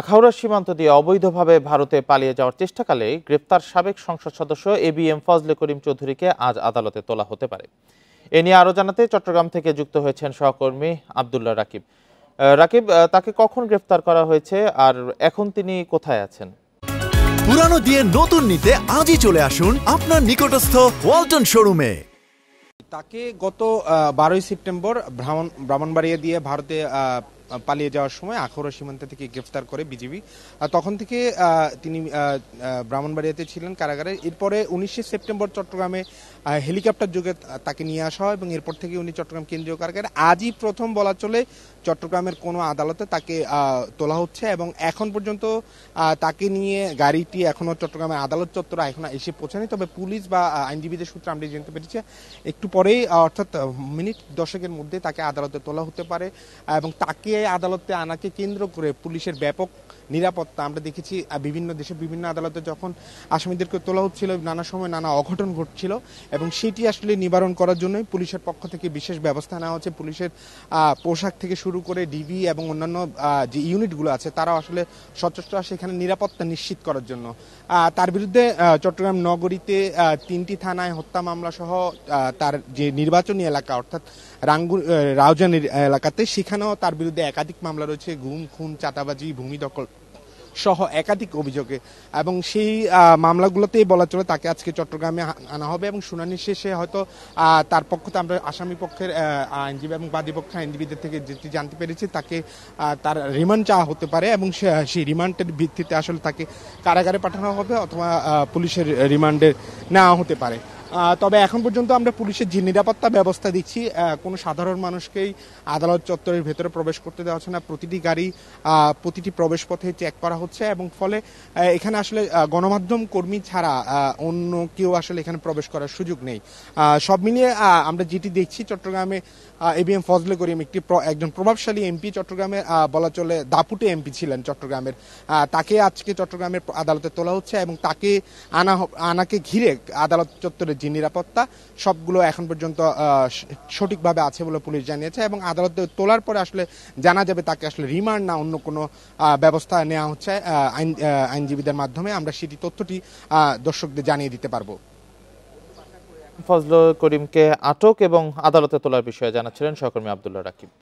আখাউড়ার সীমান্ত দিয়ে অবৈধভাবে ভারতে পালিয়ে যাওয়ার চেষ্টাকালে গ্রেপ্তার সাবেক সংসদ সদস্য A B M Fazle Karim চৌধুরীকে আজ আদালতে তোলা হতে পারে এ নিয়ে আরও জানাতে চট্টগ্রাম থেকে যুক্ত হয়েছেন সহকর্মী আবদুল্লাহ রাকিব রাকিব তাকে কখন গ্রেফতার করা হয়েছে আর এখন তিনি কোথায় আছেন পুরানো দিয়ে নতুন নিতে আজই চলে আসুন আপনার নিকটস্থ ওয়ালটন শোরুমে তাকে গত বারোই সেপ্টেম্বর ব্রাহ্মণবাড়িয়া দিয়ে ভারতে পালিয়ে যাওয়ার সময় আখরা সীমান্ত থেকে গ্রেফতার করে বিজিবি তখন থেকে তিনি ব্রাহ্মণবাড়িয়াতে ছিলেন কারাগারে এরপরে উনিশে সেপ্টেম্বর চট্টগ্রামে হেলিকপ্টার যুগে তাকে নিয়ে আসা হয় এবং এরপর থেকে উনি চট্টগ্রাম কেন্দ্রীয় কারাগারে আজই প্রথম বলা চলে চট্টগ্রামের কোনো আদালতে তাকে তোলা হচ্ছে এবং এখন পর্যন্ত তাকে নিয়ে গাড়িটি এখনও চট্টগ্রামের আদালত চত্বরে এখনও এসে পৌঁছানি তবে পুলিশ বা আইনজীবীদের সূত্রে আমরা জানতে পেরেছি একটু পরেই অর্থাৎ মিনিট দশকের মধ্যে তাকে আদালতে তোলা হতে পারে এবং তাকে সিবিআই আদালতে আনাকে কেন্দ্র করে পুলিশের ব্যাপক নিরাপত্তা আমরা দেখেছি বিভিন্ন দেশে বিভিন্ন আদালতে যখন আসামিদেরকে তোলা হচ্ছিল নানা সময় নানা অঘটন ঘটছিল এবং সেটি আসলে নিবারণ করার জন্যই পুলিশের পক্ষ থেকে বিশেষ ব্যবস্থা নেওয়া হচ্ছে পুলিশের পোশাক থেকে শুরু করে ডিবি এবং অন্যান্য যে ইউনিটগুলো আছে তারা আসলে সচেষ্ট সেখানে নিরাপত্তা নিশ্চিত করার জন্য তার বিরুদ্ধে চট্টগ্রাম নগরীতে তিনটি থানায় হত্যা মামলা সহ তার যে নির্বাচনী এলাকা অর্থাৎ রাঙ্গু রাউজানের এলাকাতে সেখানেও তার বিরুদ্ধে একাধিক মামলা রয়েছে গুম খুন চাটাবাজি ভূমি দখল সহ একাধিক অভিযোগে এবং সেই মামলাগুলোতেই বলা চলে তাকে আজকে চট্টগ্রামে আনা হবে এবং শুনানি শেষে হয়তো তার পক্ষতে আমরা আসামি পক্ষের আইনজীবী এবং বাদীপক্ষ আইনজীবীদের থেকে যেটি জানতে পেরেছি তাকে তার রিমান্ড চাওয়া হতে পারে এবং সেই রিমান্ডের ভিত্তিতে আসলে তাকে কারাগারে পাঠানো হবে অথবা পুলিশের রিমান্ডে নেওয়া হতে পারে তবে এখন পর্যন্ত আমরা পুলিশের যে নিরাপত্তা ব্যবস্থা দিচ্ছি কোনো সাধারণ মানুষকেই আদালত চত্বরের ভেতরে প্রবেশ করতে দেওয়া হচ্ছে না প্রতিটি গাড়ি প্রতিটি প্রবেশপথে চেক করা হচ্ছে এবং ফলে এখানে আসলে গণমাধ্যম কর্মী ছাড়া অন্য কেউ আসলে এখানে প্রবেশ করার সুযোগ নেই সব মিলিয়ে আমরা যেটি দেখছি চট্টগ্রামে এম ফজলে করিম একটি একজন প্রভাবশালী এমপি চট্টগ্রামের বলা চলে দাপুটে এমপি ছিলেন চট্টগ্রামের তাকে আজকে চট্টগ্রামের আদালতে তোলা হচ্ছে এবং তাকে আনা আনাকে ঘিরে আদালত চত্বরে যে নিরাপত্তা সবগুলো এখন পর্যন্ত সঠিকভাবে আছে বলে পুলিশ জানিয়েছে এবং আদালতে তোলার পরে আসলে জানা যাবে তাকে আসলে রিমান্ড না অন্য কোনো ব্যবস্থা নেওয়া হচ্ছে আইন আইনজীবীদের মাধ্যমে আমরা সেটি তথ্যটি দর্শকদের জানিয়ে দিতে পারবো ফজল করিমকে আটক এবং আদালতে তোলার বিষয়ে জানাচ্ছিলেন সহকর্মী আবদুল্লাহ রাকিব